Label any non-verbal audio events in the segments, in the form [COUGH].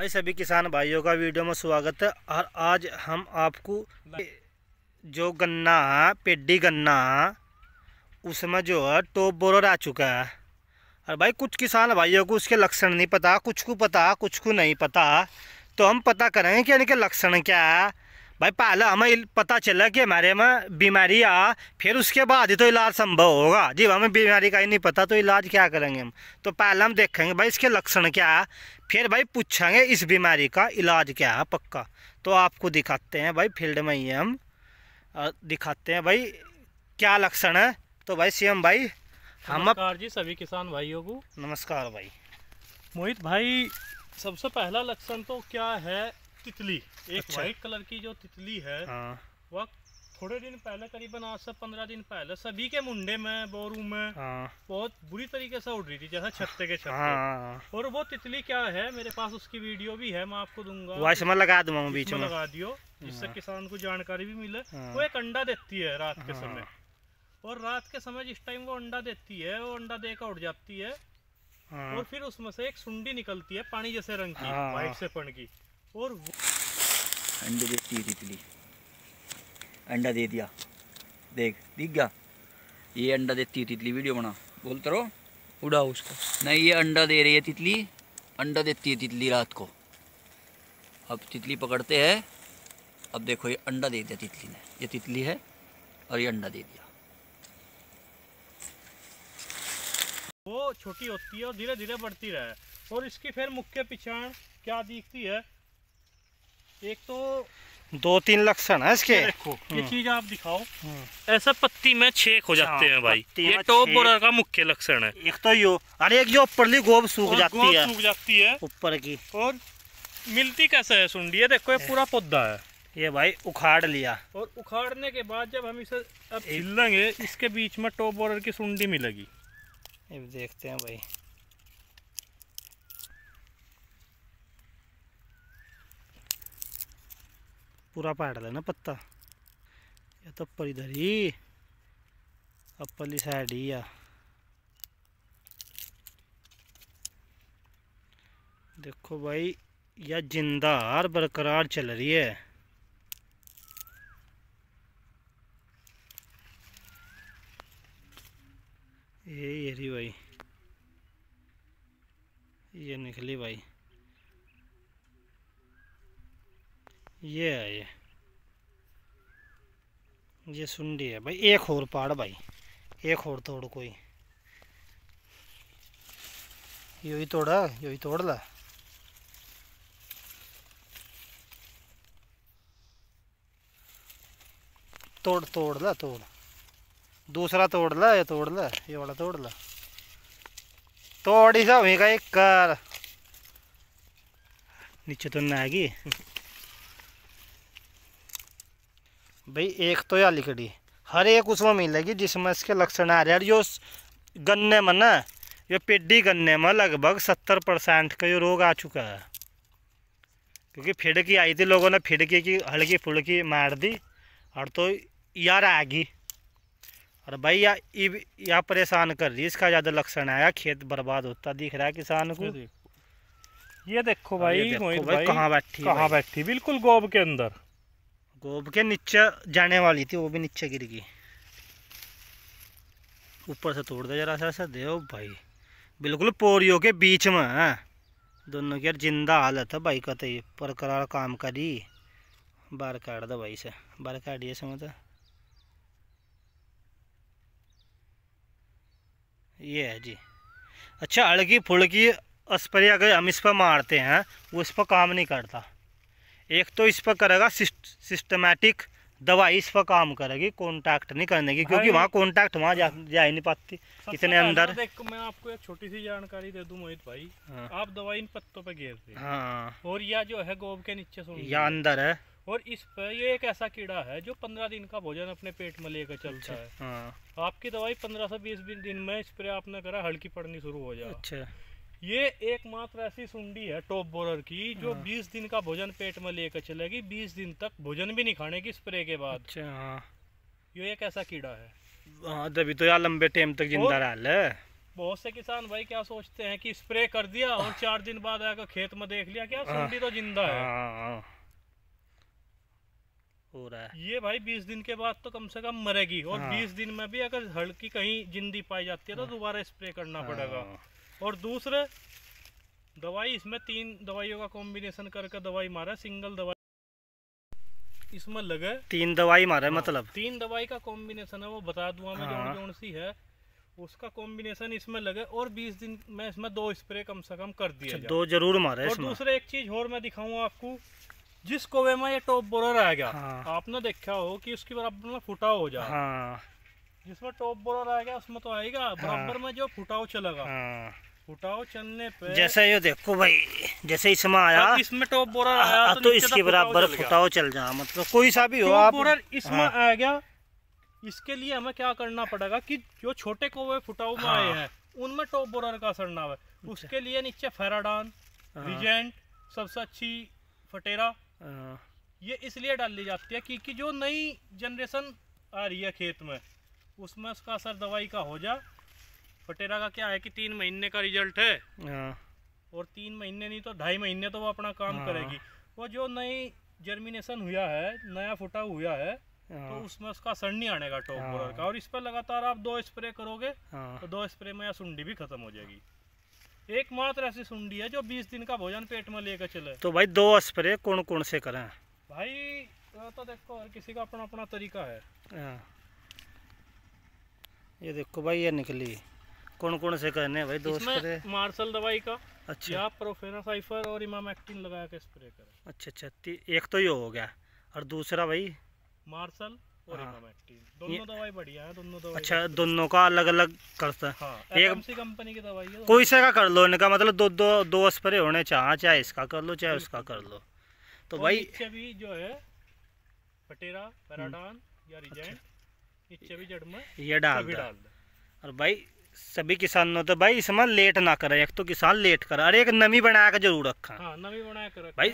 भाई सभी किसान भाइयों का वीडियो में स्वागत है और आज हम आपको जो गन्ना पेडी गन्ना उसमें जो है टॉप बोरर आ चुका है और भाई कुछ किसान भाइयों को उसके लक्षण नहीं पता कुछ को पता कुछ को नहीं पता तो हम पता करेंगे कि इनके लक्षण क्या है भाई पहले हमें पता चला कि हमारे में बीमारी आ फिर उसके बाद ही तो इलाज संभव होगा जी हमें बीमारी का ही नहीं पता तो इलाज क्या करेंगे हम तो पहले हम देखेंगे भाई इसके लक्षण क्या है फिर भाई पूछेंगे इस बीमारी का इलाज क्या है पक्का तो आपको दिखाते हैं भाई फील्ड में ही हम दिखाते हैं भाई क्या लक्षण है तो भाई सीएम भाई हम नमस्कार जी सभी किसान भाइयों को नमस्कार भाई मोहित भाई सबसे पहला लक्षण तो क्या है तितली एक अच्छा। वाइट कलर की जो तितली है हाँ। वह थोड़े दिन पहले करीबन आज से पंद्रह दिन पहले सभी के मुंडे में बोरू में हाँ। बहुत बुरी तरीके से उड़ रही थी जैसे छत्ते के छत्ते हाँ। और वो तितली क्या है मेरे पास उसकी वीडियो भी है मैं आपको दूंगा में लगा दूंगा बीच में लगा दियो जिससे हाँ। किसान को जानकारी भी मिले हाँ। वो एक अंडा देती है रात के हाँ। समय और रात के समय जिस टाइम वो अंडा देती है वो अंडा देकर उड़ जाती है और फिर उसमें से एक सुंडी निकलती है पानी जैसे रंग की वाइट से पन की और अंडे देती है तितली अंडा दे दिया देख दिख गया ये अंडा देती है तितली वीडियो बना बोलते तो रहो उड़ा उसको नहीं ये अंडा दे रही है तितली अंडा देती है तितली रात को अब तितली पकड़ते हैं अब देखो ये अंडा दे दिया तितली ने ये तितली है और ये अंडा दे दिया वो छोटी होती है और धीरे धीरे बढ़ती रहे और इसकी फिर मुख्य पहचान क्या दिखती है एक तो दो तीन लक्षण है इसके देखो ये हम्म। चीज आप दिखाओ हम्म। ऐसा पत्ती में छेक हो जाते हाँ, हैं भाई ये टॉप तो बोरर का मुख्य लक्षण है एक तो यो अरे एक जो ऊपरली गोब सूख जाती है सूख जाती है ऊपर की और मिलती कैसे है सुंडी देखो ये पूरा पौधा है ये भाई उखाड़ लिया और उखाड़ने के बाद जब हम इसे अब छिलेंगे इसके बीच में टॉप बोरर की सुंडी मिलेगी देखते हैं भाई पूरा पाड़ देना पत्ता या तो अपर इधर ही अपरली साइड ही आ देखो भाई यह जिंदा और बरकरार चल रही है ये ये रही भाई ये निकली भाई ये है ये ये सुंडी है भाई एक और पहाड़ भाई एक और तोड़ कोई यो ही तोड़ा यो ही तोड़ ला तोड़ तोड़ ला तोड़ दूसरा तोड़ ला ये तोड़ ला ये वाला तोड़ ला तोड़ी सा एक कार नीचे तो नहीं आएगी [LAUGHS] भाई एक तो या लिकड़ी हर एक उसमें मिलेगी जिसमें इसके लक्षण आ रहे हैं जो गन्ने में ना ये पेडी गन्ने में लगभग सत्तर परसेंट का ये रोग आ चुका है क्योंकि फिड़की आई थी लोगों ने फिड़की की हल्की फुल्की मार दी और तो यार आ गई और भाई या या परेशान कर रही इसका ज़्यादा लक्षण आया खेत बर्बाद होता दिख रहा है किसान को ये देखो भाई, ये देखो भाई, भाई, भाई कहाँ बैठी कहाँ बैठी बिल्कुल गोब के अंदर गोब के नीचे जाने वाली थी वो भी नीचे गिर गई ऊपर से तोड़ दे जरा सा ऐसा दे भाई बिल्कुल पोरियो के बीच में है दोनों की यार जिंदा हालत है भाई का तो ये परकरार काम करी बार काट दो भाई से बार काटिए समझ ये है जी अच्छा अड़की फुड़की इस अगर हम इस पर मारते हैं वो इस पर काम नहीं करता एक तो इस पर करेगा सिस्टमेटिक दवाई इस पर काम करेगी कॉन्टैक्ट नहीं करने की क्योंकि वहाँ कॉन्टैक्ट वहाँ जा, जा ही नहीं पाती इतने अंदर तो मैं आपको एक छोटी सी जानकारी दे दूं मोहित भाई हाँ। आप दवाई इन पत्तों पे घेरते हाँ और यह जो है गोब के नीचे सो या अंदर है और इस पर ये एक ऐसा कीड़ा है जो पंद्रह दिन का भोजन अपने पेट में लेकर अच्छा, चलता है हाँ। आपकी दवाई पंद्रह से बीस दिन में स्प्रे आपने करा हल्की पड़नी शुरू हो जाए अच्छा ये एकमात्र ऐसी सुंडी है टॉप बोरर की जो हाँ। बीस 20 दिन का भोजन पेट में लेकर चलेगी 20 दिन तक भोजन भी नहीं खाने की स्प्रे के बाद अच्छा हाँ। ये एक ऐसा कीड़ा है हाँ, तभी तो, तो यार लंबे टाइम तक जिंदा रहा बहुत से किसान भाई क्या सोचते हैं कि स्प्रे कर दिया और चार दिन बाद आकर खेत में देख लिया क्या सुंडी तो जिंदा है हो रहा है ये भाई बीस दिन के बाद तो कम से कम मरेगी और बीस दिन में भी अगर हल्की कहीं जिंदी पाई जाती है तो दोबारा स्प्रे करना पड़ेगा और दूसरे दवाई इसमें तीन दवाइयों का कॉम्बिनेशन करके दवाई मारा सिंगल दवाई इसमें लगे तीन दवाई मारा हाँ, मतलब तीन दवाई का कॉम्बिनेशन है वो बता दूँ मैं हाँ। जोन सी है उसका कॉम्बिनेशन इसमें लगे और 20 दिन में इसमें दो स्प्रे कम से कम कर दिया अच्छा, दो जरूर मारे और दूसरे एक चीज और मैं दिखाऊँ आपको जिस कोवे में ये टॉप बोरर गया हाँ। आपने देखा हो कि उसकी बराबर में फुटाव हो जाए हाँ। जिसमें टॉप बोरर गया उसमें तो आएगा बराबर हाँ। में जो फुटाव चलेगा हाँ। फुटाओ चलने पे जैसे ये देखो भाई जैसे ही समय आया इसमें टॉप बोरा आया हाँ, तो, तो इसके बराबर फुटाओ चल जा मतलब कोई सा भी हो आप बोरर इसमें हाँ। आ गया इसके लिए हमें क्या करना पड़ेगा कि जो छोटे कोवे फुटाओ में आए हाँ। हैं उनमें टॉप बोरर का असर ना अच्छा। उसके लिए नीचे फेराडान हाँ। रिजेंट सबसे अच्छी फटेरा ये इसलिए डाल ली जाती है क्योंकि जो नई जनरेशन आ रही है खेत में उसमें उसका असर दवाई का हो जाए फटेरा का क्या है कि तीन महीने का रिजल्ट है हाँ। और तीन महीने नहीं तो ढाई महीने तो वो अपना काम हाँ। करेगी वो जो नई जर्मिनेशन हुआ है नया फुटा हुआ है हाँ। तो उसमें उसका सड़ नहीं आने का टॉप बोरर का और इस पर लगातार आप दो स्प्रे करोगे तो दो स्प्रे में यह सुंडी भी खत्म हो जाएगी एकमात्र ऐसी सुंडी है जो 20 दिन का भोजन पेट में लेकर चले तो भाई दो स्प्रे कौन कौन से करें भाई तो देखो हर किसी का अपना अपना तरीका है ये देखो भाई ये निकली कौन कौन से करने भाई दोस्त मार्शल दवाई का अच्छा प्रोफेनासाइफर और इमाम एक्टिन लगा के स्प्रे करें अच्छा अच्छा एक तो ये हो गया और दूसरा भाई मार्शल और हाँ। दोनों दवाई बढ़िया है दोनों दवाई अच्छा दोनों का अलग अलग करता हाँ एक कंपनी की कोई से का कर लो इनका मतलब दो दो दो स्प्रे होने चाहे चाहे इसका कर लो चाहे उसका कर लो तो भाई भी जो है हम्म। अच्छा। ये डाल और भाई सभी किसानों तो भाई इसमें लेट ना करे एक तो किसान लेट करे अरे एक नमी बना के जरूर रखा हाँ, नमी बना के रखा भाई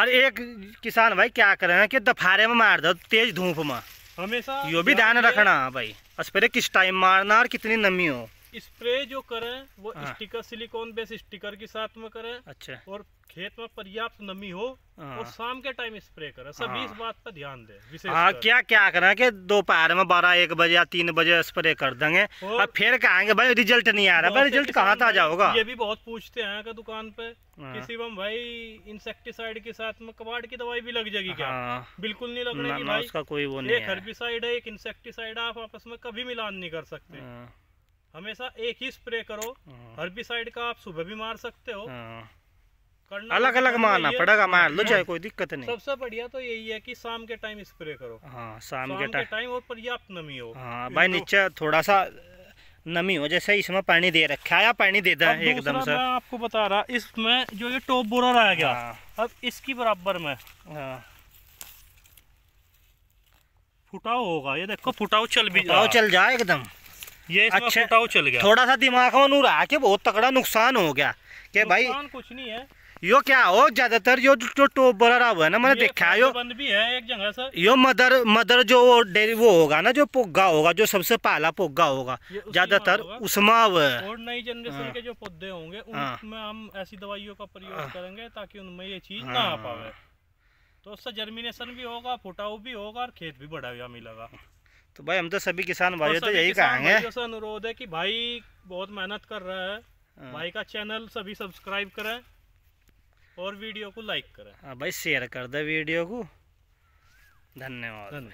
अरे एक किसान भाई क्या करे कि दफारे में मार दो तेज धूप में हमेशा यो भी ध्यान रखना भाई अस्परे किस टाइम मारना और कितनी नमी हो स्प्रे जो करें वो हाँ। स्टिकर सिलिकॉन बेस स्टिकर के साथ में करें अच्छा और खेत में पर्याप्त नमी हो हाँ। और शाम के टाइम स्प्रे करें सभी हाँ। इस बात पर ध्यान दें हाँ क्या क्या करें कि दोपहर में बारह एक बजे या तीन बजे स्प्रे कर देंगे और फिर कहेंगे भाई रिजल्ट नहीं आ रहा रिजल्ट कहाँ ताजा होगा ये भी बहुत पूछते हैं दुकान पे हाँ। किसी में भाई इंसेक्टिसाइड के साथ में कबाड़ की दवाई भी लग जाएगी क्या हाँ। बिल्कुल नहीं लग रही उसका कोई वो नहीं एक हर्बिसाइड है एक इंसेक्टिसाइड आप आपस में कभी मिलान नहीं कर सकते हमेशा एक ही स्प्रे करो हर्बिसाइड का आप सुबह भी मार सकते हो हाँ। करना अलग अलग तो मारना पड़ेगा मार लो हाँ। चाहे कोई दिक्कत नहीं सबसे बढ़िया तो यही है कि शाम के टाइम स्प्रे करो हाँ शाम, के टाइम और पर्याप्त नमी हो हाँ भाई नीचे थोड़ा सा नमी हो जैसे इसमें पानी दे रखा है पानी दे दें एकदम से आपको बता रहा इसमें जो ये टॉप बोरा रह गया हाँ। अब इसकी बराबर में फुटाव होगा ये देखो फुटाव चल भी फुटाव चल जाए एकदम ये अच्छा चल गया थोड़ा सा दिमाग में रहा कि बहुत तकड़ा नुकसान हो गया के भाई कुछ नहीं है यो क्या हो ज्यादातर यो जो टोप बरा हुआ है ना मैंने देखा है यो तो बंद भी है एक जगह से यो मदर मदर जो डेरी वो होगा ना जो पोगा होगा जो सबसे पहला पोगा होगा ज्यादातर उसमा और नई जनरेशन हाँ। के जो पौधे होंगे हाँ। उनमें हम ऐसी दवाइयों का प्रयोग हाँ। करेंगे ताकि उनमें ये चीज ना आ पावे तो उससे जर्मिनेशन भी होगा फुटाऊ भी होगा और खेत भी बढ़ा हुआ मिलेगा तो भाई हम तो सभी किसान भाई तो यही कहेंगे अनुरोध है कि भाई बहुत मेहनत कर रहा है हाँ। भाई का चैनल सभी सब्सक्राइब करें और वीडियो को लाइक करें हाँ भाई शेयर कर दे वीडियो को धन्यवाद